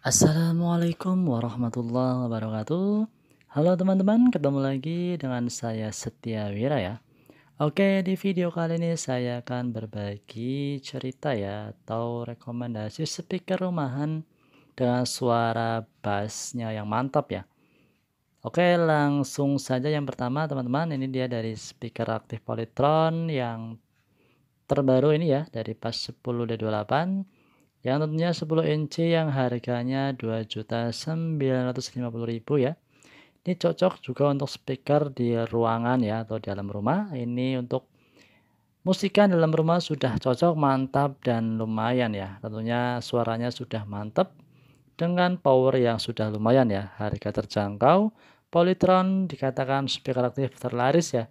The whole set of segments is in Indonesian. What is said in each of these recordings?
Assalamualaikum warahmatullahi wabarakatuh. Halo teman-teman, ketemu lagi dengan saya Setia Wira ya. Oke, di video kali ini saya akan berbagi cerita ya atau rekomendasi speaker rumahan dengan suara bassnya yang mantap ya. Oke, langsung saja yang pertama teman-teman, ini dia dari speaker aktif Polytron yang terbaru ini ya dari pas 10 D28 yang tentunya 10 inci yang harganya 2.950.000 ya. Ini cocok juga untuk speaker di ruangan ya atau di dalam rumah. Ini untuk musikan dalam rumah sudah cocok, mantap dan lumayan ya. Tentunya suaranya sudah mantap dengan power yang sudah lumayan ya. Harga terjangkau. Polytron dikatakan speaker aktif terlaris ya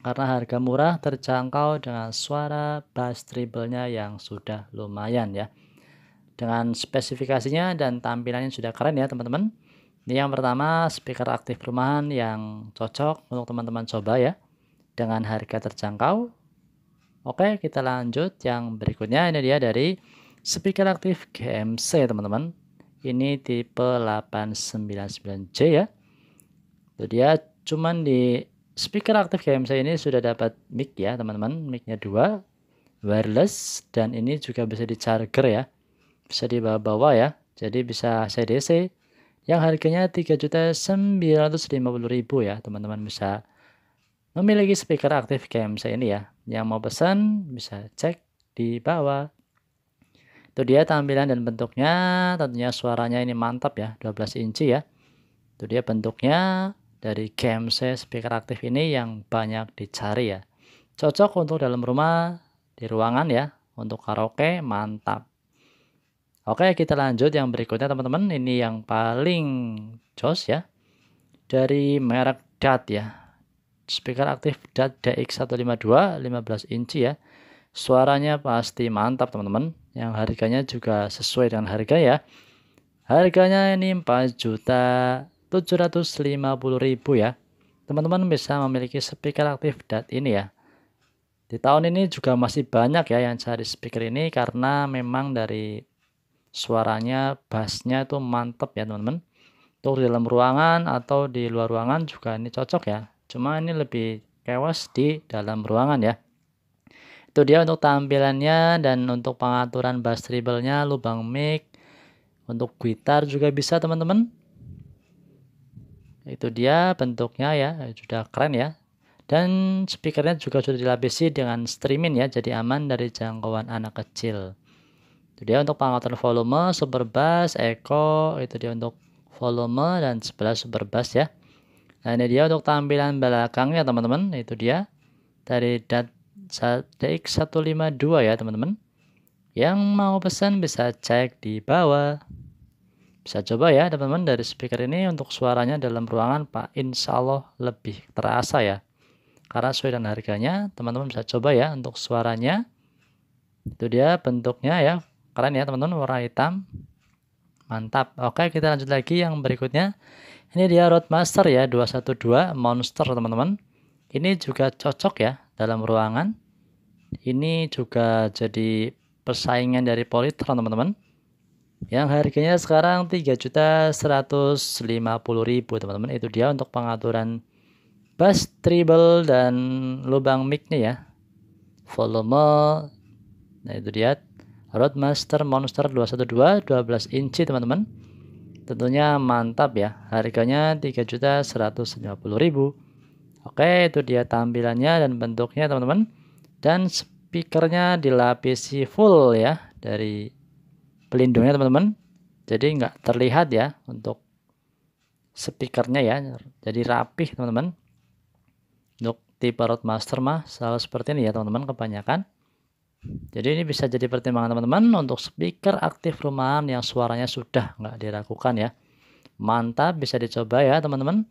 karena harga murah terjangkau dengan suara bass treble-nya yang sudah lumayan ya dengan spesifikasinya dan tampilannya sudah keren ya teman-teman ini yang pertama speaker aktif perumahan yang cocok untuk teman-teman coba ya dengan harga terjangkau Oke kita lanjut yang berikutnya ini dia dari speaker aktif GMC teman-teman ini tipe 899J ya itu dia cuman di speaker aktif GMC ini sudah dapat mic ya teman-teman micnya dua wireless dan ini juga bisa di charger ya bisa dibawa ya. Jadi bisa CDC yang harganya 3.950.000 ya, teman-teman bisa memiliki speaker aktif KMC ini ya. Yang mau pesan bisa cek di bawah. Itu dia tampilan dan bentuknya, tentunya suaranya ini mantap ya, 12 inci ya. Itu dia bentuknya dari KMC speaker aktif ini yang banyak dicari ya. Cocok untuk dalam rumah, di ruangan ya, untuk karaoke mantap. Oke, kita lanjut yang berikutnya teman-teman. Ini yang paling jos ya. Dari merek DAT ya. Speaker aktif DAT DX152 15 inci ya. Suaranya pasti mantap teman-teman. Yang harganya juga sesuai dengan harga ya. Harganya ini 4.750.000 juta ya. Teman-teman bisa memiliki speaker aktif DAT ini ya. Di tahun ini juga masih banyak ya yang cari speaker ini karena memang dari suaranya bassnya itu mantep ya teman-teman untuk di dalam ruangan atau di luar ruangan juga ini cocok ya cuma ini lebih kewas di dalam ruangan ya itu dia untuk tampilannya dan untuk pengaturan bass treble-nya lubang mic untuk gitar juga bisa teman-teman itu dia bentuknya ya sudah keren ya dan speakernya juga sudah dilapisi dengan streaming ya jadi aman dari jangkauan anak kecil itu dia untuk pangkatan volume super bass echo itu dia untuk volume dan sebelah super bass ya nah ini dia untuk tampilan belakangnya teman-teman itu dia dari dat DX152 ya teman-teman yang mau pesan bisa cek di bawah bisa coba ya teman-teman dari speaker ini untuk suaranya dalam ruangan Pak Insya Allah lebih terasa ya karena sesuai dengan harganya teman-teman bisa coba ya untuk suaranya itu dia bentuknya ya Keren ya teman-teman warna hitam. Mantap. Oke, kita lanjut lagi yang berikutnya. Ini dia Roadmaster ya 212 Monster teman-teman. Ini juga cocok ya dalam ruangan. Ini juga jadi persaingan dari Polytron teman-teman. Yang harganya sekarang 3.150.000 teman-teman. Itu dia untuk pengaturan bass, treble dan lubang mic-nya ya. Volume. Nah, itu dia Roadmaster Monster 212 12 inci teman-teman tentunya mantap ya harganya 3.150.000 oke itu dia tampilannya dan bentuknya teman-teman dan speakernya dilapisi full ya dari pelindungnya teman-teman jadi nggak terlihat ya untuk speakernya ya jadi rapih teman-teman untuk tipe Roadmaster mah selalu seperti ini ya teman-teman kebanyakan jadi ini bisa jadi pertimbangan teman-teman untuk speaker aktif rumahan yang suaranya sudah nggak diragukan ya. Mantap, bisa dicoba ya teman-teman.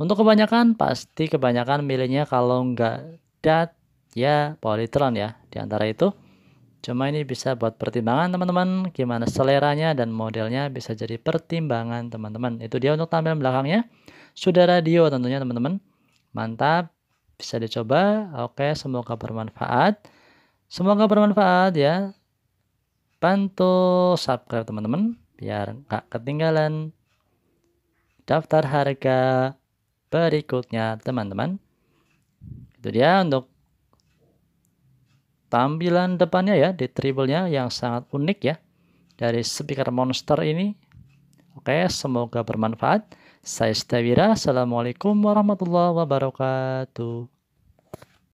Untuk kebanyakan, pasti kebanyakan milihnya kalau nggak dat ya Polytron ya. Di antara itu, cuma ini bisa buat pertimbangan teman-teman. Gimana seleranya dan modelnya bisa jadi pertimbangan teman-teman. Itu dia untuk tampilan belakangnya. Sudah radio tentunya teman-teman. Mantap, bisa dicoba. Oke, semoga bermanfaat. Semoga bermanfaat ya. Bantu subscribe teman-teman biar nggak ketinggalan daftar harga berikutnya teman-teman. Itu dia untuk tampilan depannya ya di tribelnya yang sangat unik ya dari speaker monster ini. Oke, semoga bermanfaat. Saya Stawira. Assalamualaikum warahmatullahi wabarakatuh.